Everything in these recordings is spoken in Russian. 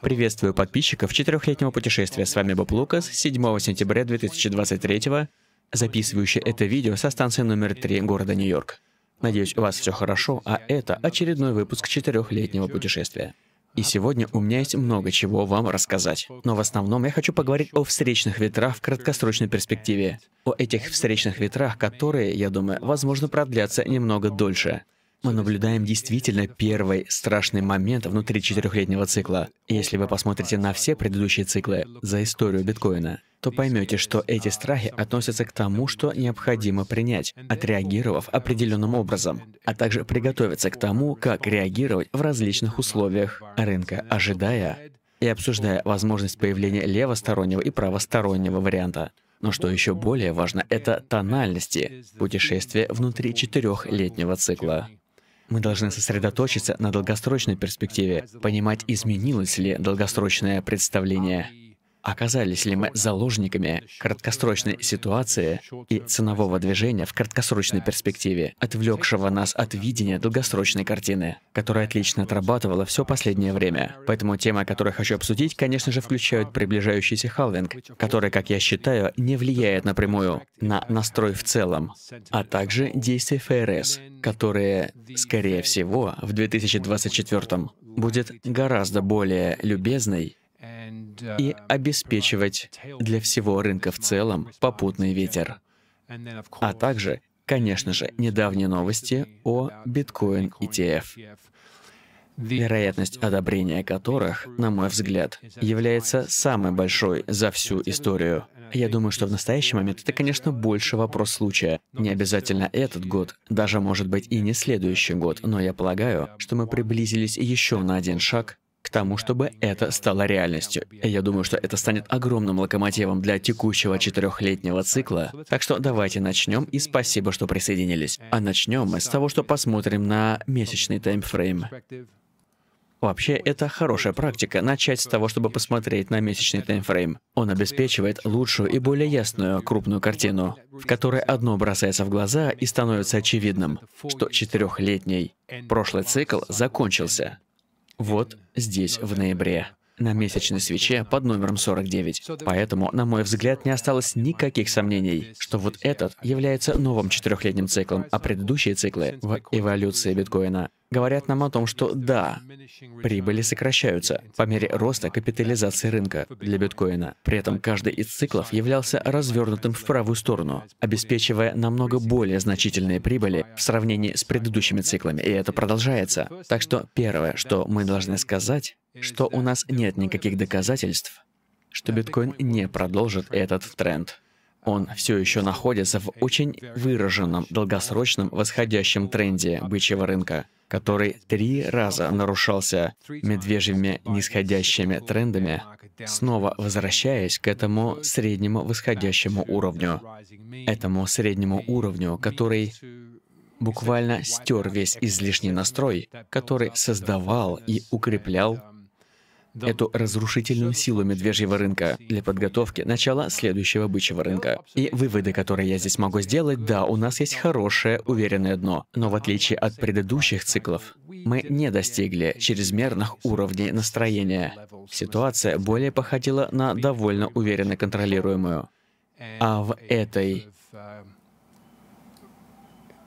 Приветствую подписчиков четырехлетнего путешествия. С вами Боб Лукас, 7 сентября 2023 записывающий это видео со станции номер 3 города Нью-Йорк. Надеюсь, у вас все хорошо, а это очередной выпуск четырехлетнего путешествия. И сегодня у меня есть много чего вам рассказать. Но в основном я хочу поговорить о встречных ветрах в краткосрочной перспективе. О этих встречных ветрах, которые, я думаю, возможно продлятся немного дольше мы наблюдаем действительно первый страшный момент внутри четырехлетнего цикла. Если вы посмотрите на все предыдущие циклы за историю биткоина, то поймете, что эти страхи относятся к тому, что необходимо принять, отреагировав определенным образом, а также приготовиться к тому, как реагировать в различных условиях рынка, ожидая и обсуждая возможность появления левостороннего и правостороннего варианта. Но что еще более важно, это тональности, путешествие внутри четырехлетнего цикла. Мы должны сосредоточиться на долгосрочной перспективе, понимать, изменилось ли долгосрочное представление. Оказались ли мы заложниками краткосрочной ситуации и ценового движения в краткосрочной перспективе, отвлекшего нас от видения долгосрочной картины, которая отлично отрабатывала все последнее время? Поэтому темы, которые хочу обсудить, конечно же, включают приближающийся халвинг, который, как я считаю, не влияет напрямую на настрой в целом, а также действия ФРС, которые, скорее всего, в 2024 будет гораздо более любезной и обеспечивать для всего рынка в целом попутный ветер. А также, конечно же, недавние новости о биткоин ETF, вероятность одобрения которых, на мой взгляд, является самой большой за всю историю. Я думаю, что в настоящий момент это, конечно, больше вопрос случая. Не обязательно этот год, даже может быть и не следующий год, но я полагаю, что мы приблизились еще на один шаг к тому, чтобы это стало реальностью. И я думаю, что это станет огромным локомотивом для текущего четырехлетнего цикла. Так что давайте начнем, и спасибо, что присоединились. А начнем мы с того, что посмотрим на месячный таймфрейм. Вообще, это хорошая практика — начать с того, чтобы посмотреть на месячный таймфрейм. Он обеспечивает лучшую и более ясную крупную картину, в которой одно бросается в глаза и становится очевидным, что четырехлетний прошлый цикл закончился вот здесь в ноябре на месячной свече под номером 49. Поэтому, на мой взгляд, не осталось никаких сомнений, что вот этот является новым четырехлетним циклом, а предыдущие циклы в эволюции биткоина говорят нам о том, что да, прибыли сокращаются по мере роста капитализации рынка для биткоина. При этом каждый из циклов являлся развернутым в правую сторону, обеспечивая намного более значительные прибыли в сравнении с предыдущими циклами, и это продолжается. Так что первое, что мы должны сказать, что у нас нет никаких доказательств, что биткоин не продолжит этот тренд. Он все еще находится в очень выраженном долгосрочном восходящем тренде бычьего рынка, который три раза нарушался медвежьими нисходящими трендами, снова возвращаясь к этому среднему восходящему уровню, этому среднему уровню, который буквально стер весь излишний настрой, который создавал и укреплял эту разрушительную силу медвежьего рынка для подготовки начала следующего бычьего рынка. И выводы, которые я здесь могу сделать, да, у нас есть хорошее, уверенное дно, но в отличие от предыдущих циклов, мы не достигли чрезмерных уровней настроения. Ситуация более походила на довольно уверенно контролируемую. А в этой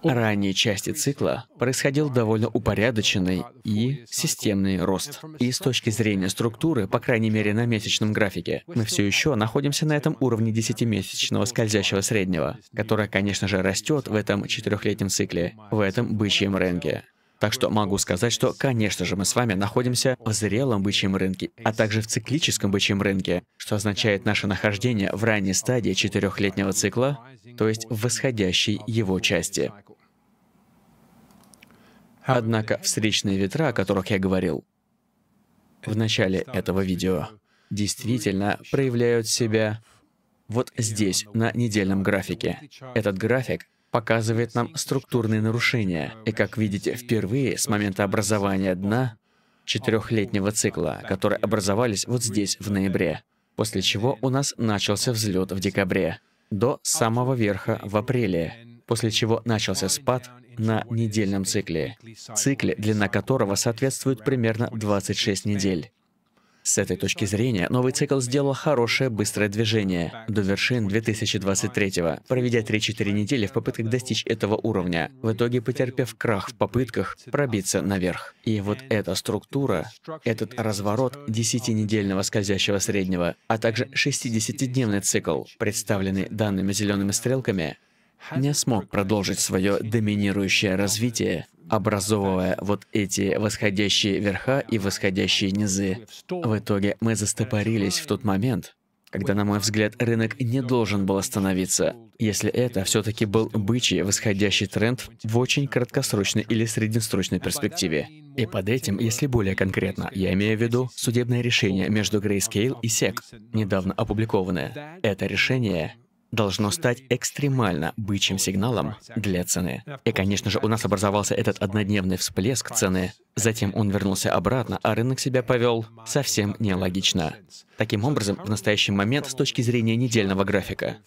ранней части цикла происходил довольно упорядоченный и системный рост. И с точки зрения структуры, по крайней мере на месячном графике, мы все еще находимся на этом уровне десятимесячного скользящего среднего, которое, конечно же, растет в этом четырехлетнем цикле, в этом бычьем рынке. Так что могу сказать, что, конечно же, мы с вами находимся в зрелом бычьем рынке, а также в циклическом бычьем рынке, что означает наше нахождение в ранней стадии четырехлетнего цикла, то есть в восходящей его части. Однако встречные ветра, о которых я говорил в начале этого видео, действительно проявляют себя вот здесь, на недельном графике. Этот график показывает нам структурные нарушения. И как видите, впервые с момента образования дна четырехлетнего цикла, которые образовались вот здесь, в ноябре. После чего у нас начался взлет в декабре, до самого верха в апреле, после чего начался спад на недельном цикле, цикле, длина которого соответствует примерно 26 недель. С этой точки зрения, новый цикл сделал хорошее быстрое движение до вершин 2023-го, проведя 3-4 недели в попытках достичь этого уровня, в итоге потерпев крах в попытках пробиться наверх. И вот эта структура, этот разворот 10-недельного скользящего среднего, а также 60-дневный цикл, представленный данными зелеными стрелками, не смог продолжить свое доминирующее развитие, образовывая вот эти восходящие верха и восходящие низы. В итоге мы застопорились в тот момент, когда, на мой взгляд, рынок не должен был остановиться, если это все-таки был бычий восходящий тренд в очень краткосрочной или среднесрочной перспективе. И под этим, если более конкретно, я имею в виду судебное решение между Grayscale и SEC, недавно опубликованное. Это решение должно стать экстремально бычьим сигналом для цены. И, конечно же, у нас образовался этот однодневный всплеск цены, затем он вернулся обратно, а рынок себя повел совсем нелогично. Таким образом, в настоящий момент, с точки зрения недельного графика,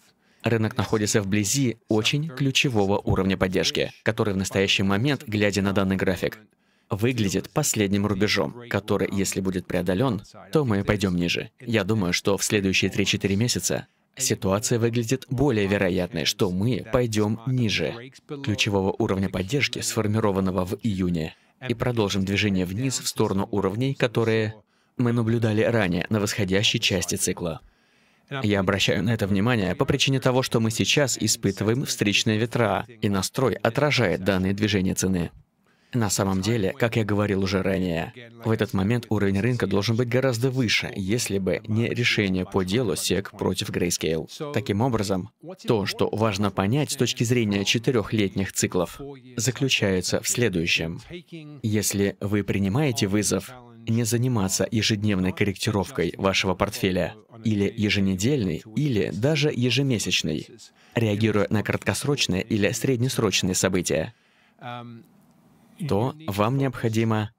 рынок находится вблизи очень ключевого уровня поддержки, который в настоящий момент, глядя на данный график, выглядит последним рубежом, который, если будет преодолен, то мы пойдем ниже. Я думаю, что в следующие 3-4 месяца ситуация выглядит более вероятной, что мы пойдем ниже ключевого уровня поддержки, сформированного в июне, и продолжим движение вниз в сторону уровней, которые мы наблюдали ранее на восходящей части цикла. Я обращаю на это внимание по причине того, что мы сейчас испытываем встречные ветра, и настрой отражает данные движения цены. На самом деле, как я говорил уже ранее, в этот момент уровень рынка должен быть гораздо выше, если бы не решение по делу SEC против Grayscale. Таким образом, то, что важно понять с точки зрения четырехлетних циклов, заключается в следующем. Если вы принимаете вызов, не заниматься ежедневной корректировкой вашего портфеля, или еженедельной, или даже ежемесячной, реагируя на краткосрочные или среднесрочные события то вам необходимо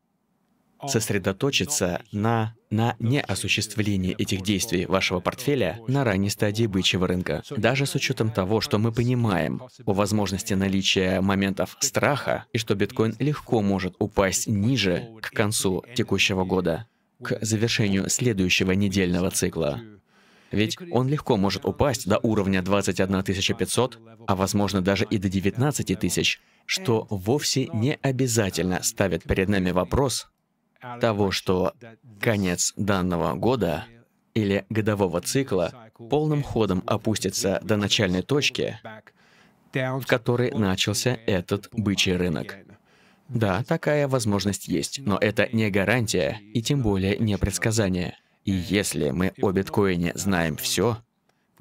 сосредоточиться на, на неосуществлении этих действий вашего портфеля на ранней стадии бычьего рынка. Даже с учетом того, что мы понимаем о возможности наличия моментов страха и что биткоин легко может упасть ниже к концу текущего года, к завершению следующего недельного цикла. Ведь он легко может упасть до уровня 21 500, а возможно даже и до 19 тысяч, что вовсе не обязательно ставят перед нами вопрос того, что конец данного года или годового цикла полным ходом опустится до начальной точки, в которой начался этот бычий рынок. Да, такая возможность есть, но это не гарантия и тем более не предсказание. И если мы о биткоине знаем все,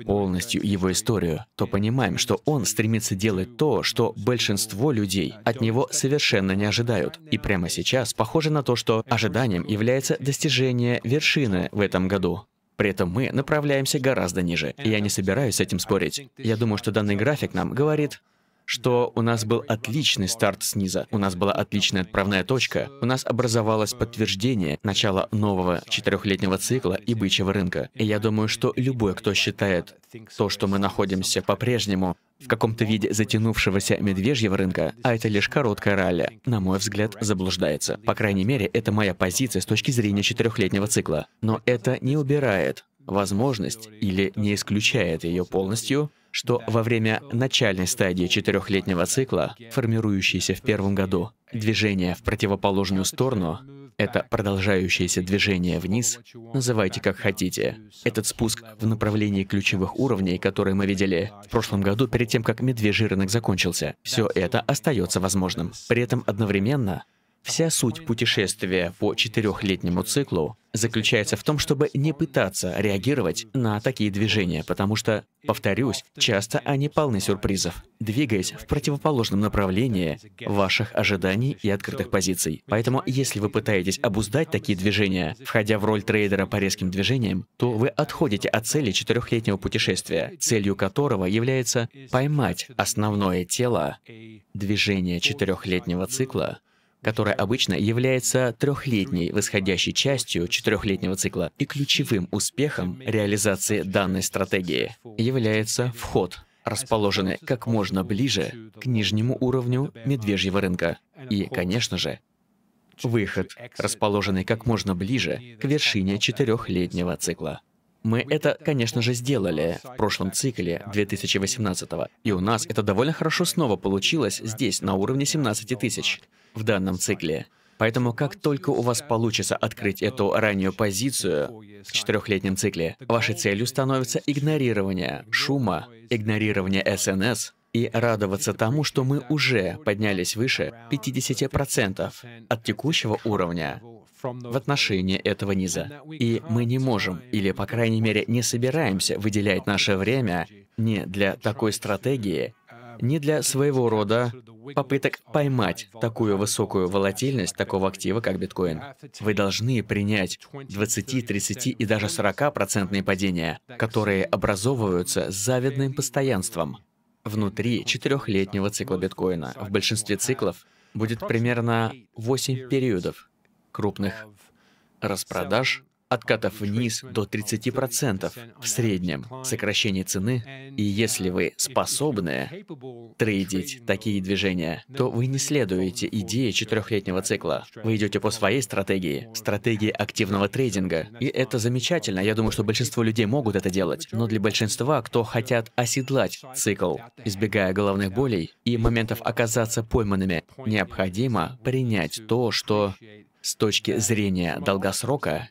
полностью его историю, то понимаем, что он стремится делать то, что большинство людей от него совершенно не ожидают. И прямо сейчас похоже на то, что ожиданием является достижение вершины в этом году. При этом мы направляемся гораздо ниже, и я не собираюсь с этим спорить. Я думаю, что данный график нам говорит что у нас был отличный старт снизу, у нас была отличная отправная точка, у нас образовалось подтверждение начала нового четырехлетнего цикла и бычьего рынка. И я думаю, что любой, кто считает то, что мы находимся по-прежнему в каком-то виде затянувшегося медвежьего рынка, а это лишь короткая ралли, на мой взгляд, заблуждается. По крайней мере, это моя позиция с точки зрения четырехлетнего цикла. Но это не убирает возможность или не исключает ее полностью что во время начальной стадии четырехлетнего цикла, формирующейся в первом году, движение в противоположную сторону это продолжающееся движение вниз, называйте как хотите. Этот спуск в направлении ключевых уровней, которые мы видели в прошлом году перед тем, как медвежий рынок закончился, все это остается возможным. При этом одновременно Вся суть путешествия по четырехлетнему циклу заключается в том, чтобы не пытаться реагировать на такие движения, потому что, повторюсь, часто они полны сюрпризов, двигаясь в противоположном направлении ваших ожиданий и открытых позиций. Поэтому, если вы пытаетесь обуздать такие движения, входя в роль трейдера по резким движениям, то вы отходите от цели четырехлетнего путешествия, целью которого является поймать основное тело движения четырехлетнего цикла которая обычно является трехлетней восходящей частью четырехлетнего цикла, и ключевым успехом реализации данной стратегии является вход расположенный как можно ближе к нижнему уровню медвежьего рынка. И, конечно же, выход, расположенный как можно ближе к вершине четырехлетнего цикла. Мы это, конечно же, сделали в прошлом цикле 2018 и у нас это довольно хорошо снова получилось здесь, на уровне 17 тысяч в данном цикле. Поэтому как только у вас получится открыть эту раннюю позицию в четырехлетнем цикле, вашей целью становится игнорирование шума, игнорирование СНС и радоваться тому, что мы уже поднялись выше 50% от текущего уровня в отношении этого низа. И мы не можем, или, по крайней мере, не собираемся выделять наше время не для такой стратегии, не для своего рода попыток поймать такую высокую волатильность такого актива, как биткоин. Вы должны принять 20, 30 и даже 40-процентные падения, которые образовываются с завидным постоянством внутри четырехлетнего цикла биткоина. В большинстве циклов будет примерно 8 периодов крупных распродаж, откатов вниз до 30% в среднем, сокращение цены. И если вы способны трейдить такие движения, то вы не следуете идее четырехлетнего цикла. Вы идете по своей стратегии, стратегии активного трейдинга. И это замечательно. Я думаю, что большинство людей могут это делать. Но для большинства, кто хотят оседлать цикл, избегая головных болей и моментов оказаться пойманными, необходимо принять то, что с точки зрения долгосрока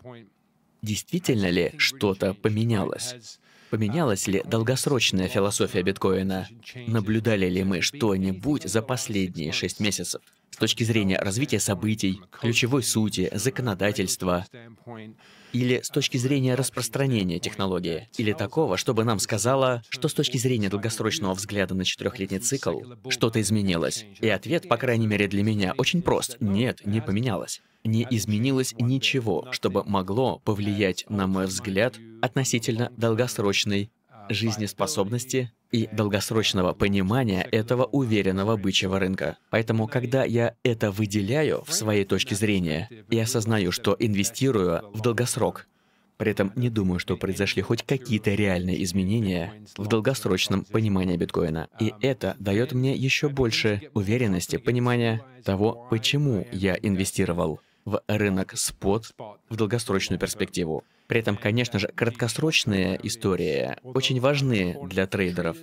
Действительно ли что-то поменялось? Поменялась ли долгосрочная философия биткоина? Наблюдали ли мы что-нибудь за последние шесть месяцев? С точки зрения развития событий, ключевой сути, законодательства, или с точки зрения распространения технологии, или такого, чтобы нам сказала, что с точки зрения долгосрочного взгляда на четырехлетний цикл что-то изменилось. И ответ, по крайней мере для меня, очень прост. Нет, не поменялось. Не изменилось ничего, чтобы могло повлиять на мой взгляд относительно долгосрочной жизнеспособности и долгосрочного понимания этого уверенного бычьего рынка. Поэтому, когда я это выделяю в своей точке зрения и осознаю, что инвестирую в долгосрок, при этом не думаю, что произошли хоть какие-то реальные изменения в долгосрочном понимании биткоина. И это дает мне еще больше уверенности, понимания того, почему я инвестировал в рынок спот в долгосрочную перспективу. При этом, конечно же, краткосрочные истории очень важны для трейдеров,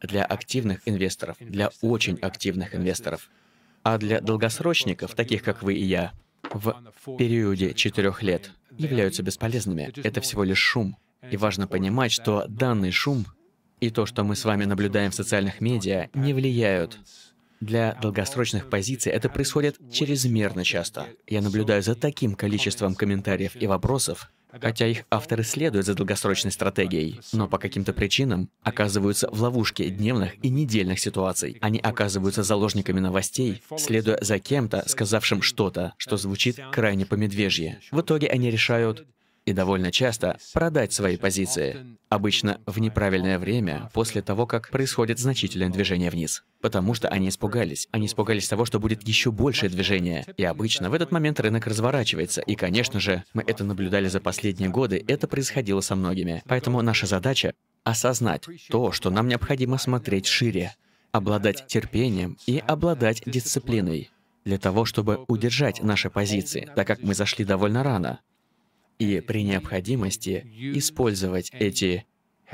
для активных инвесторов, для очень активных инвесторов. А для долгосрочников, таких как вы и я, в периоде четырех лет являются бесполезными. Это всего лишь шум. И важно понимать, что данный шум и то, что мы с вами наблюдаем в социальных медиа, не влияют для долгосрочных позиций это происходит чрезмерно часто. Я наблюдаю за таким количеством комментариев и вопросов, хотя их авторы следуют за долгосрочной стратегией, но по каким-то причинам оказываются в ловушке дневных и недельных ситуаций. Они оказываются заложниками новостей, следуя за кем-то, сказавшим что-то, что звучит крайне по-медвежье. В итоге они решают, и довольно часто продать свои позиции, обычно в неправильное время, после того, как происходит значительное движение вниз. Потому что они испугались. Они испугались того, что будет еще большее движение. И обычно в этот момент рынок разворачивается. И, конечно же, мы это наблюдали за последние годы, это происходило со многими. Поэтому наша задача — осознать то, что нам необходимо смотреть шире, обладать терпением и обладать дисциплиной для того, чтобы удержать наши позиции, так как мы зашли довольно рано и при необходимости использовать эти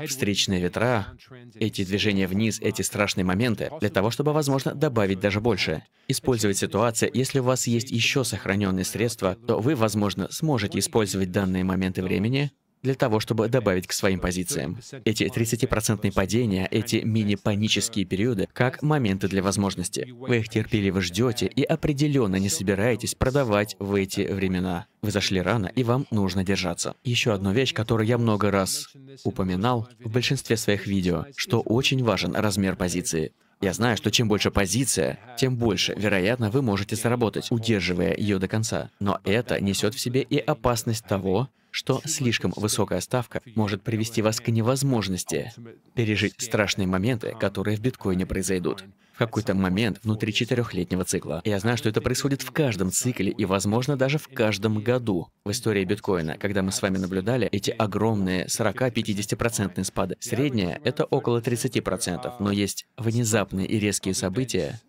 встречные ветра, эти движения вниз, эти страшные моменты, для того, чтобы, возможно, добавить даже больше. Использовать ситуацию, если у вас есть еще сохраненные средства, то вы, возможно, сможете использовать данные моменты времени для того, чтобы добавить к своим позициям. Эти 30-процентные падения, эти мини-панические периоды, как моменты для возможности. Вы их терпеливо ждете и определенно не собираетесь продавать в эти времена. Вы зашли рано, и вам нужно держаться. Еще одна вещь, которую я много раз упоминал в большинстве своих видео, что очень важен размер позиции. Я знаю, что чем больше позиция, тем больше, вероятно, вы можете заработать, удерживая ее до конца. Но это несет в себе и опасность того, что слишком высокая ставка может привести вас к невозможности пережить страшные моменты, которые в биткоине произойдут. В какой-то момент внутри четырехлетнего цикла. Я знаю, что это происходит в каждом цикле и, возможно, даже в каждом году в истории биткоина, когда мы с вами наблюдали эти огромные 40-50% спады. Средняя — это около 30%, но есть внезапные и резкие события,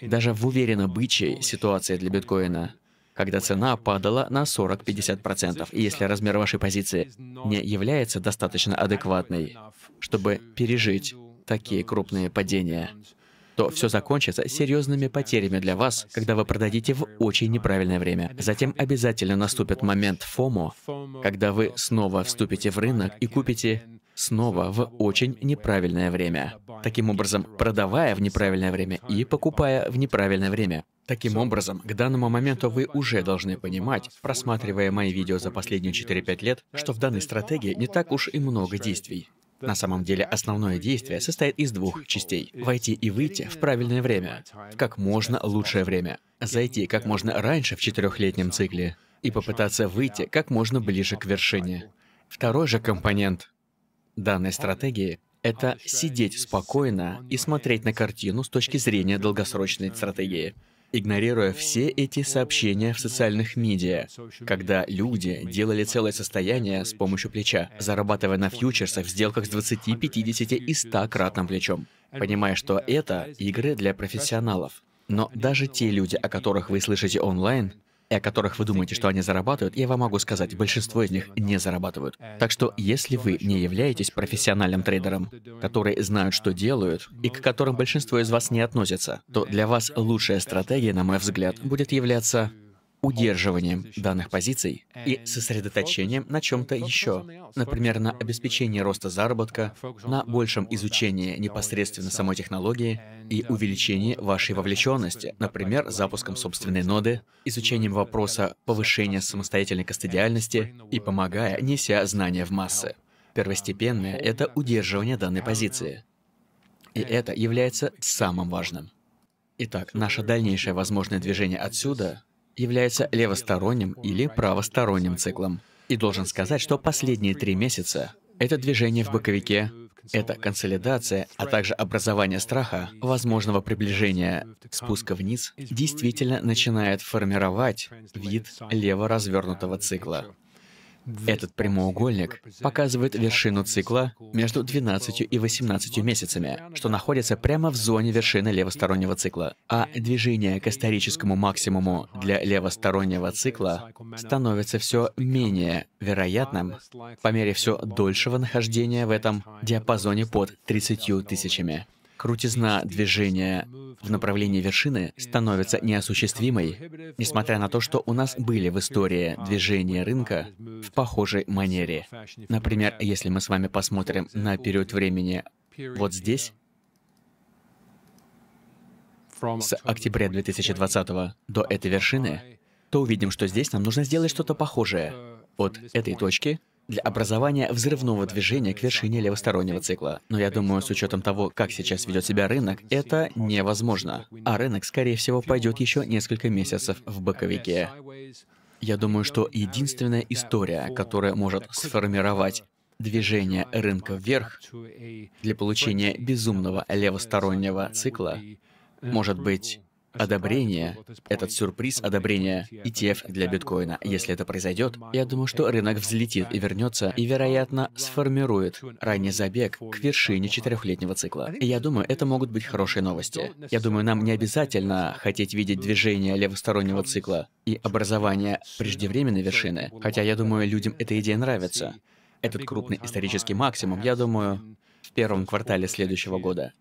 даже в уверенно бычьей ситуации для биткоина, когда цена падала на 40-50%. И если размер вашей позиции не является достаточно адекватной, чтобы пережить такие крупные падения, то все закончится серьезными потерями для вас, когда вы продадите в очень неправильное время. Затем обязательно наступит момент ФОМО, когда вы снова вступите в рынок и купите снова в очень неправильное время. Таким образом, продавая в неправильное время и покупая в неправильное время. Таким образом, к данному моменту вы уже должны понимать, просматривая мои видео за последние 4-5 лет, что в данной стратегии не так уж и много действий. На самом деле основное действие состоит из двух частей. Войти и выйти в правильное время, в как можно лучшее время. Зайти как можно раньше в четырехлетнем цикле и попытаться выйти как можно ближе к вершине. Второй же компонент данной стратегии — это сидеть спокойно и смотреть на картину с точки зрения долгосрочной стратегии игнорируя все эти сообщения в социальных медиа, когда люди делали целое состояние с помощью плеча, зарабатывая на фьючерсах в сделках с 20, 50 и 100 кратным плечом, понимая, что это игры для профессионалов. Но даже те люди, о которых вы слышите онлайн, о которых вы думаете, что они зарабатывают, я вам могу сказать, большинство из них не зарабатывают. Так что, если вы не являетесь профессиональным трейдером, которые знают, что делают, и к которым большинство из вас не относятся, то для вас лучшая стратегия, на мой взгляд, будет являться удерживанием данных позиций и сосредоточением на чем-то еще, например, на обеспечении роста заработка, на большем изучении непосредственно самой технологии и увеличении вашей вовлеченности, например, запуском собственной ноды, изучением вопроса повышения самостоятельной кастодиальности и помогая, неся знания в массы. Первостепенное — это удерживание данной позиции. И это является самым важным. Итак, наше дальнейшее возможное движение отсюда является левосторонним или правосторонним циклом. И должен сказать, что последние три месяца это движение в боковике, это консолидация, а также образование страха, возможного приближения спуска вниз, действительно начинает формировать вид лево цикла. Этот прямоугольник показывает вершину цикла между 12 и 18 месяцами, что находится прямо в зоне вершины левостороннего цикла, а движение к историческому максимуму для левостороннего цикла становится все менее вероятным по мере все дольшего нахождения в этом диапазоне под 30 тысячами крутизна движения в направлении вершины становится неосуществимой, несмотря на то, что у нас были в истории движения рынка в похожей манере. Например, если мы с вами посмотрим на период времени вот здесь, с октября 2020 до этой вершины, то увидим, что здесь нам нужно сделать что-то похожее. От этой точки для образования взрывного движения к вершине левостороннего цикла. Но я думаю, с учетом того, как сейчас ведет себя рынок, это невозможно. А рынок, скорее всего, пойдет еще несколько месяцев в боковике. Я думаю, что единственная история, которая может сформировать движение рынка вверх для получения безумного левостороннего цикла, может быть одобрение, этот сюрприз одобрения ETF для биткоина. Если это произойдет, я думаю, что рынок взлетит и вернется, и, вероятно, сформирует ранний забег к вершине четырехлетнего цикла. Я думаю, это могут быть хорошие новости. Я думаю, нам не обязательно хотеть видеть движение левостороннего цикла и образование преждевременной вершины, хотя я думаю, людям эта идея нравится. Этот крупный исторический максимум, я думаю, в первом квартале следующего года.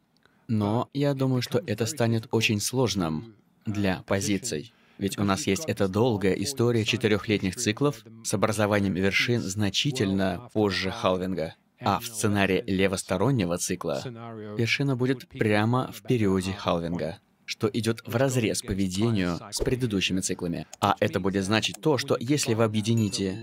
Но я думаю, что это станет очень сложным для позиций. Ведь у нас есть эта долгая история четырехлетних циклов с образованием вершин значительно позже халвинга. А в сценарии левостороннего цикла вершина будет прямо в периоде халвинга что идет вразрез поведению с предыдущими циклами. А это будет значить то, что если вы объедините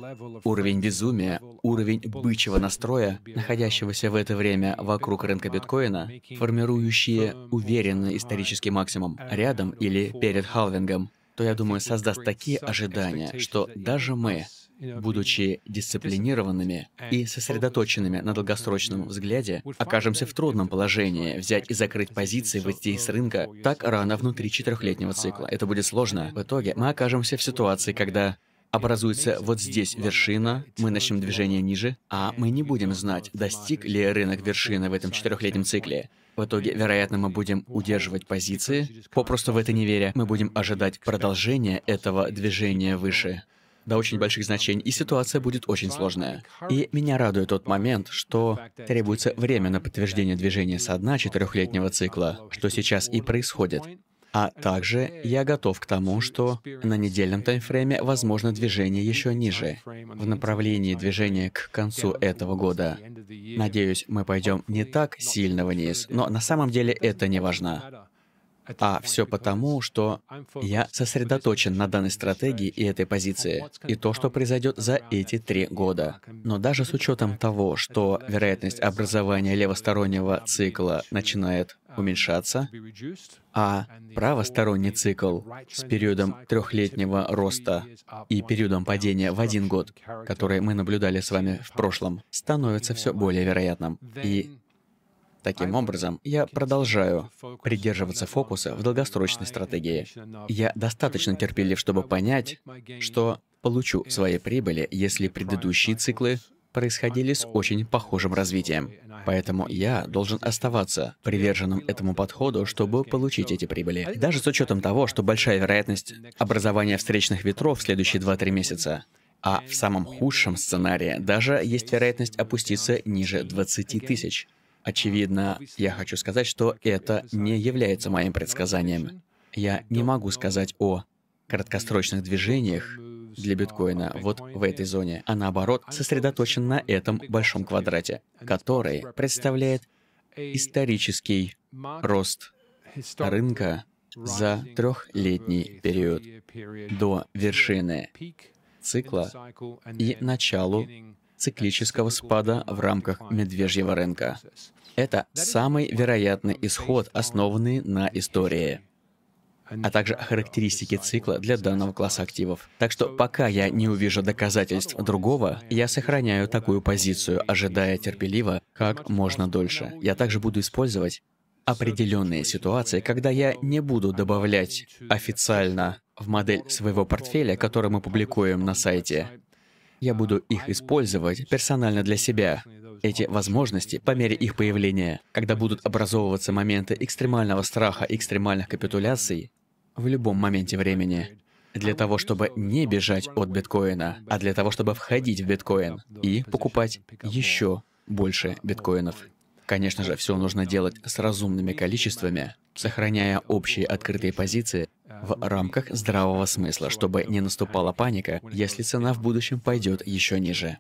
уровень безумия, уровень бычьего настроя, находящегося в это время вокруг рынка биткоина, формирующие уверенный исторический максимум рядом или перед халвингом, то, я думаю, создаст такие ожидания, что даже мы, будучи дисциплинированными и сосредоточенными на долгосрочном взгляде, окажемся в трудном положении взять и закрыть позиции выйти с рынка так рано внутри четырехлетнего uh, цикла. Это будет сложно. В итоге мы окажемся в ситуации, когда образуется вот здесь вершина, мы начнем движение ниже, а мы не будем знать, достиг ли рынок вершины в этом четырехлетнем цикле. В итоге, вероятно, мы будем удерживать позиции, попросту в это не веря, мы будем ожидать продолжения этого движения выше до очень больших значений, и ситуация будет очень сложная. И меня радует тот момент, что требуется время на подтверждение движения со дна четырехлетнего цикла, что сейчас и происходит. А также я готов к тому, что на недельном таймфрейме возможно движение еще ниже, в направлении движения к концу этого года. Надеюсь, мы пойдем не так сильно вниз, но на самом деле это не важно. А все потому, что я сосредоточен на данной стратегии и этой позиции, и то, что произойдет за эти три года. Но даже с учетом того, что вероятность образования левостороннего цикла начинает уменьшаться, а правосторонний цикл с периодом трехлетнего роста и периодом падения в один год, который мы наблюдали с вами в прошлом, становится все более вероятным. И Таким образом, я продолжаю придерживаться фокуса в долгосрочной стратегии. Я достаточно терпелив, чтобы понять, что получу свои прибыли, если предыдущие циклы происходили с очень похожим развитием. Поэтому я должен оставаться приверженным этому подходу, чтобы получить эти прибыли. Даже с учетом того, что большая вероятность образования встречных ветров в следующие 2-3 месяца, а в самом худшем сценарии даже есть вероятность опуститься ниже 20 тысяч. Очевидно, я хочу сказать, что это не является моим предсказанием. Я не могу сказать о краткосрочных движениях для биткоина вот в этой зоне, а наоборот сосредоточен на этом большом квадрате, который представляет исторический рост рынка за трехлетний период до вершины цикла и началу циклического спада в рамках медвежьего рынка. Это самый вероятный исход, основанный на истории а также характеристики цикла для данного класса активов. Так что пока я не увижу доказательств другого, я сохраняю такую позицию, ожидая терпеливо как можно дольше. Я также буду использовать определенные ситуации, когда я не буду добавлять официально в модель своего портфеля, который мы публикуем на сайте, я буду их использовать персонально для себя. Эти возможности по мере их появления, когда будут образовываться моменты экстремального страха экстремальных капитуляций, в любом моменте времени, для того, чтобы не бежать от биткоина, а для того, чтобы входить в биткоин и покупать еще больше биткоинов. Конечно же, все нужно делать с разумными количествами, сохраняя общие открытые позиции в рамках здравого смысла, чтобы не наступала паника, если цена в будущем пойдет еще ниже.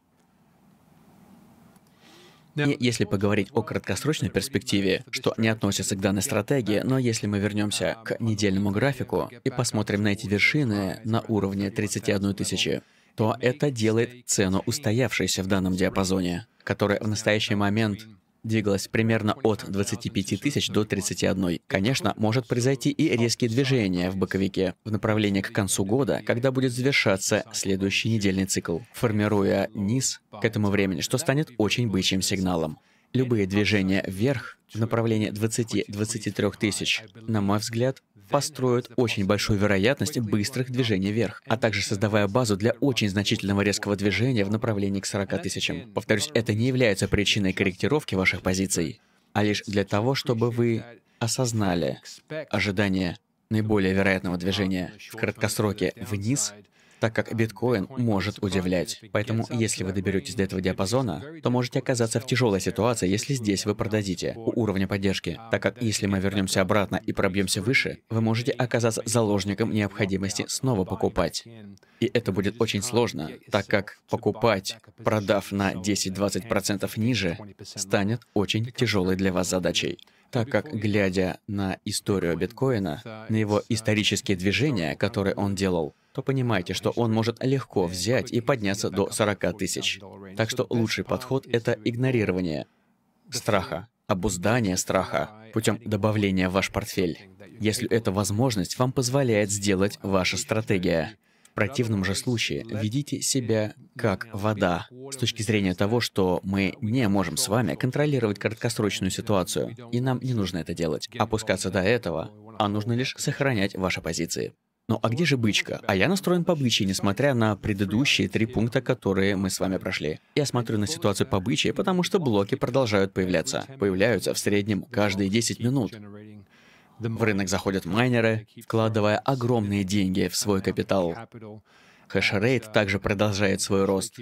И если поговорить о краткосрочной перспективе, что не относится к данной стратегии, но если мы вернемся к недельному графику и посмотрим на эти вершины на уровне 31 тысячи, то это делает цену устоявшейся в данном диапазоне, которая в настоящий момент двигалась примерно от 25 тысяч до 31. Конечно, может произойти и резкие движения в боковике в направлении к концу года, когда будет завершаться следующий недельный цикл, формируя низ к этому времени, что станет очень бычьим сигналом. Любые движения вверх в направлении 20-23 тысяч, на мой взгляд, построят очень большую вероятность быстрых движений вверх, а также создавая базу для очень значительного резкого движения в направлении к 40 тысячам. Повторюсь, это не является причиной корректировки ваших позиций, а лишь для того, чтобы вы осознали ожидание наиболее вероятного движения в краткосроке вниз так как биткоин может удивлять. Поэтому, если вы доберетесь до этого диапазона, то можете оказаться в тяжелой ситуации, если здесь вы продадите у уровня поддержки, так как если мы вернемся обратно и пробьемся выше, вы можете оказаться заложником необходимости снова покупать. И это будет очень сложно, так как покупать, продав на 10-20% ниже, станет очень тяжелой для вас задачей так как, глядя на историю биткоина, на его исторические движения, которые он делал, то понимаете, что он может легко взять и подняться до 40 тысяч. Так что лучший подход — это игнорирование страха, обуздание страха путем добавления в ваш портфель. Если эта возможность вам позволяет сделать ваша стратегия. В противном же случае ведите себя как вода с точки зрения того, что мы не можем с вами контролировать краткосрочную ситуацию, и нам не нужно это делать. Опускаться до этого, а нужно лишь сохранять ваши позиции. Ну а где же бычка? А я настроен по бычьи, несмотря на предыдущие три пункта, которые мы с вами прошли. Я смотрю на ситуацию по бычьи, потому что блоки продолжают появляться. Появляются в среднем каждые 10 минут. В рынок заходят майнеры, вкладывая огромные деньги в свой капитал. Хэшрейт также продолжает свой рост.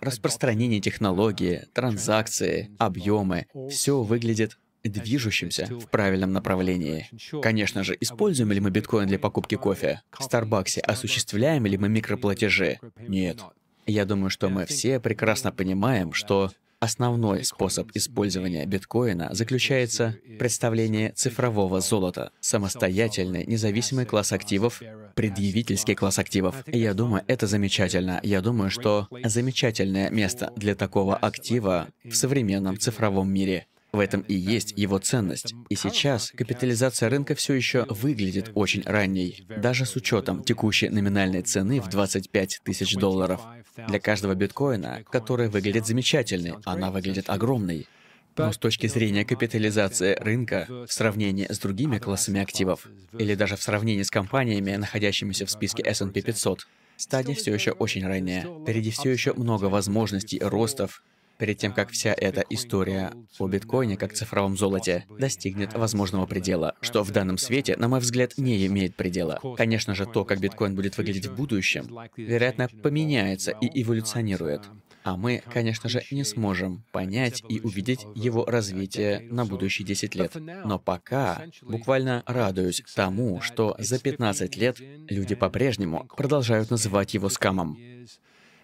Распространение технологии, транзакции, объемы — все выглядит движущимся в правильном направлении. Конечно же, используем ли мы биткоин для покупки кофе? В Старбаксе осуществляем ли мы микроплатежи? Нет. Я думаю, что мы все прекрасно понимаем, что Основной способ использования биткоина заключается в представлении цифрового золота, самостоятельный, независимый класс активов, предъявительский класс активов. Я думаю, это замечательно. Я думаю, что замечательное место для такого актива в современном цифровом мире. В этом и есть его ценность. И сейчас капитализация рынка все еще выглядит очень ранней, даже с учетом текущей номинальной цены в 25 тысяч долларов. Для каждого биткоина, который выглядит замечательной, она выглядит огромной. Но с точки зрения капитализации рынка, в сравнении с другими классами активов, или даже в сравнении с компаниями, находящимися в списке S&P 500, стадия все еще очень ранняя. Впереди все еще много возможностей ростов перед тем, как вся эта история о биткоине как цифровом золоте достигнет возможного предела, что в данном свете, на мой взгляд, не имеет предела. Конечно же, то, как биткоин будет выглядеть в будущем, вероятно, поменяется и эволюционирует. А мы, конечно же, не сможем понять и увидеть его развитие на будущие 10 лет. Но пока буквально радуюсь тому, что за 15 лет люди по-прежнему продолжают называть его скамом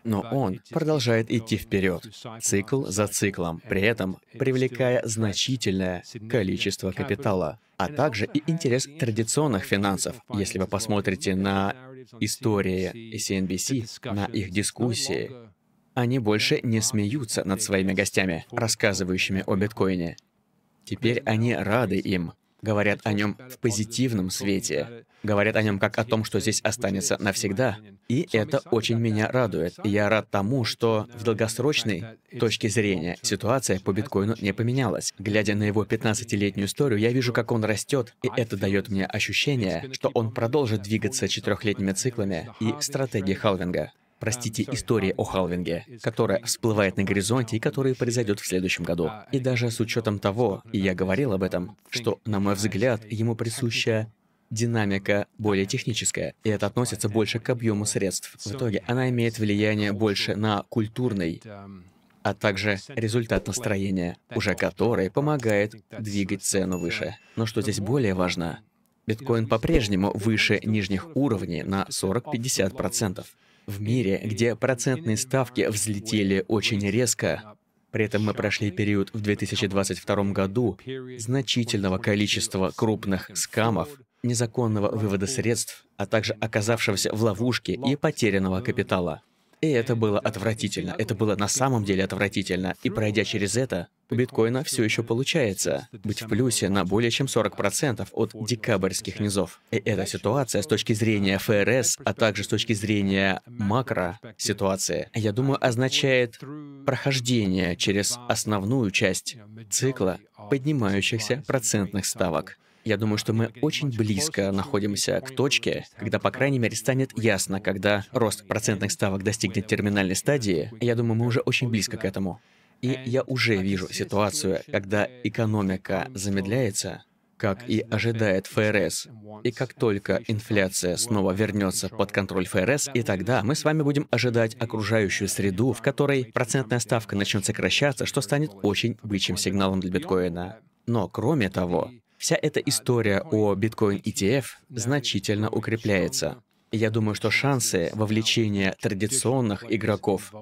но он продолжает идти вперед, цикл за циклом, при этом привлекая значительное количество капитала, а также и интерес традиционных финансов. Если вы посмотрите на истории CNBC, на их дискуссии, они больше не смеются над своими гостями, рассказывающими о биткоине. Теперь они рады им, говорят о нем в позитивном свете, говорят о нем как о том, что здесь останется навсегда. И это очень меня радует. я рад тому, что в долгосрочной точке зрения ситуация по биткоину не поменялась. Глядя на его 15-летнюю историю, я вижу, как он растет, и это дает мне ощущение, что он продолжит двигаться четырехлетними циклами и стратегией халвинга простите, история о халвинге, которая всплывает на горизонте и которая произойдет в следующем году. А, и даже с учетом того, и я говорил об этом, что, на мой взгляд, ему присуща динамика более техническая, и это относится больше к объему средств. В итоге она имеет влияние больше на культурный а также результат настроения, уже который помогает двигать цену выше. Но что здесь более важно, биткоин по-прежнему выше нижних уровней на 40-50%. В мире, где процентные ставки взлетели очень резко, при этом мы прошли период в 2022 году значительного количества крупных скамов, незаконного вывода средств, а также оказавшегося в ловушке и потерянного капитала. И это было отвратительно. Это было на самом деле отвратительно. И пройдя через это, у биткоина все еще получается быть в плюсе на более чем 40% от декабрьских низов. И эта ситуация с точки зрения ФРС, а также с точки зрения макро ситуации, я думаю, означает прохождение через основную часть цикла поднимающихся процентных ставок. Я думаю, что мы очень близко находимся к точке, когда, по крайней мере, станет ясно, когда рост процентных ставок достигнет терминальной стадии. Я думаю, мы уже очень близко к этому. И я уже вижу ситуацию, когда экономика замедляется, как и ожидает ФРС. И как только инфляция снова вернется под контроль ФРС, и тогда мы с вами будем ожидать окружающую среду, в которой процентная ставка начнет сокращаться, что станет очень бычьим сигналом для биткоина. Но кроме того, Вся эта история о биткоин ETF значительно укрепляется. Я думаю, что шансы вовлечения традиционных игроков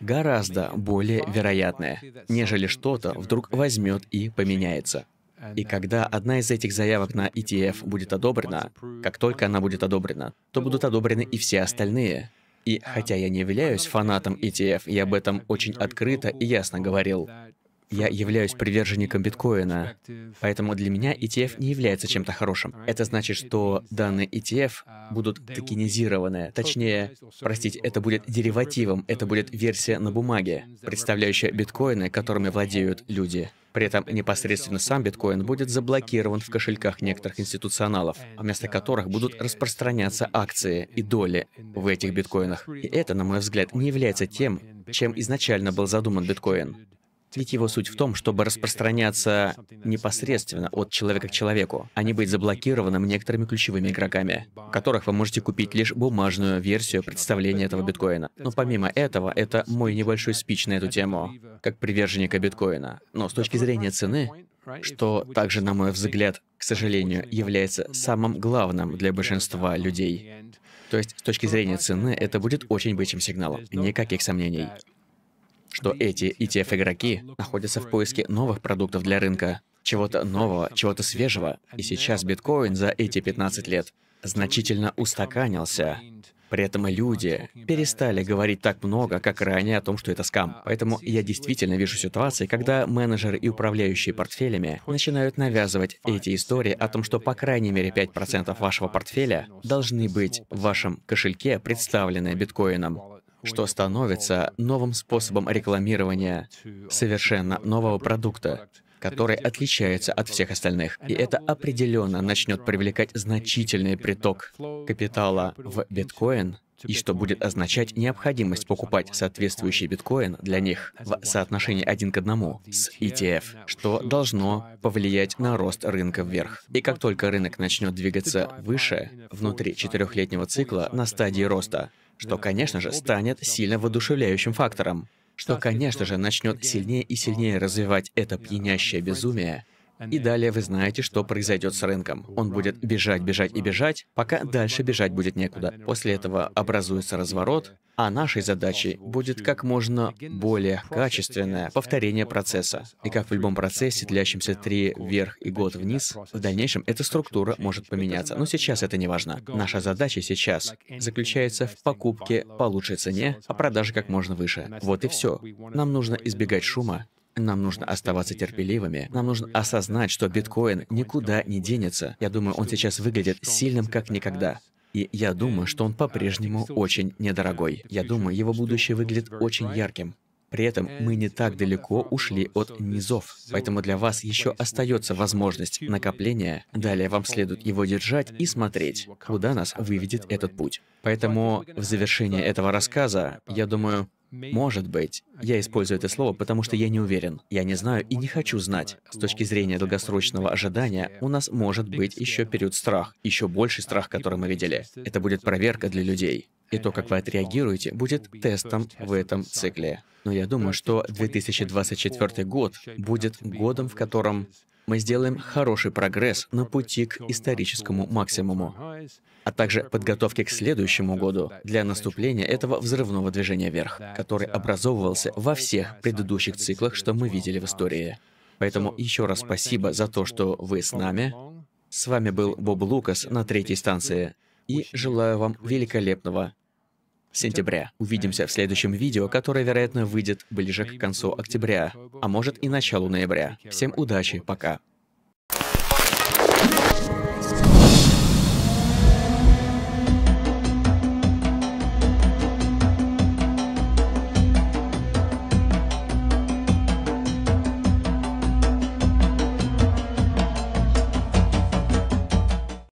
гораздо более вероятны, нежели что-то вдруг возьмет и поменяется. И когда одна из этих заявок на ETF будет одобрена, как только она будет одобрена, то будут одобрены и все остальные. И хотя я не являюсь фанатом ETF, я об этом очень открыто и ясно говорил. Я являюсь приверженником биткоина, поэтому для меня ETF не является чем-то хорошим. Это значит, что данные ETF будут токенизированы. Точнее, простите, это будет деривативом, это будет версия на бумаге, представляющая биткоины, которыми владеют люди. При этом непосредственно сам биткоин будет заблокирован в кошельках некоторых институционалов, вместо которых будут распространяться акции и доли в этих биткоинах. И это, на мой взгляд, не является тем, чем изначально был задуман биткоин. Ведь его суть в том, чтобы распространяться непосредственно от человека к человеку, а не быть заблокированным некоторыми ключевыми игроками, которых вы можете купить лишь бумажную версию представления этого биткоина. Но помимо этого, это мой небольшой спич на эту тему, как приверженника биткоина. Но с точки зрения цены, что также, на мой взгляд, к сожалению, является самым главным для большинства людей. То есть, с точки зрения цены, это будет очень бычьим сигналом. Никаких сомнений что эти ETF-игроки находятся в поиске новых продуктов для рынка, чего-то нового, чего-то свежего. И сейчас биткоин за эти 15 лет значительно устаканился. При этом люди перестали говорить так много, как ранее, о том, что это скам. Поэтому я действительно вижу ситуации, когда менеджеры и управляющие портфелями начинают навязывать эти истории о том, что по крайней мере 5% вашего портфеля должны быть в вашем кошельке, представленные биткоином что становится новым способом рекламирования совершенно нового продукта, который отличается от всех остальных. И это определенно начнет привлекать значительный приток капитала в биткоин, и что будет означать необходимость покупать соответствующий биткоин для них в соотношении один к одному с ETF, что должно повлиять на рост рынка вверх. И как только рынок начнет двигаться выше, внутри четырехлетнего цикла на стадии роста, что, конечно же, станет сильно воодушевляющим фактором, что, конечно же, начнет сильнее и сильнее развивать это пьянящее безумие, и далее вы знаете, что произойдет с рынком. Он будет бежать, бежать и бежать, пока дальше бежать будет некуда. После этого образуется разворот, а нашей задачей будет как можно более качественное повторение процесса. И как в любом процессе, длящемся три вверх и год вниз, в дальнейшем эта структура может поменяться. Но сейчас это не важно. Наша задача сейчас заключается в покупке по лучшей цене, а продаже как можно выше. Вот и все. Нам нужно избегать шума нам нужно оставаться терпеливыми. Нам нужно осознать, что биткоин никуда не денется. Я думаю, он сейчас выглядит сильным как никогда. И я думаю, что он по-прежнему очень недорогой. Я думаю, его будущее выглядит очень ярким. При этом мы не так далеко ушли от низов, поэтому для вас еще остается возможность накопления. Далее вам следует его держать и смотреть, куда нас выведет этот путь. Поэтому в завершение этого рассказа, я думаю, может быть. Я использую это слово, потому что я не уверен. Я не знаю и не хочу знать. С точки зрения долгосрочного ожидания, у нас может быть еще период страх, еще больший страх, который мы видели. Это будет проверка для людей. И то, как вы отреагируете, будет тестом в этом цикле. Но я думаю, что 2024 год будет годом, в котором мы сделаем хороший прогресс на пути к историческому максимуму, а также подготовке к следующему году для наступления этого взрывного движения вверх, который образовывался во всех предыдущих циклах, что мы видели в истории. Поэтому еще раз спасибо за то, что вы с нами. С вами был Боб Лукас на третьей станции, и желаю вам великолепного сентября. Увидимся в следующем видео, которое, вероятно, выйдет ближе к концу октября, а может и началу ноября. Всем удачи, пока.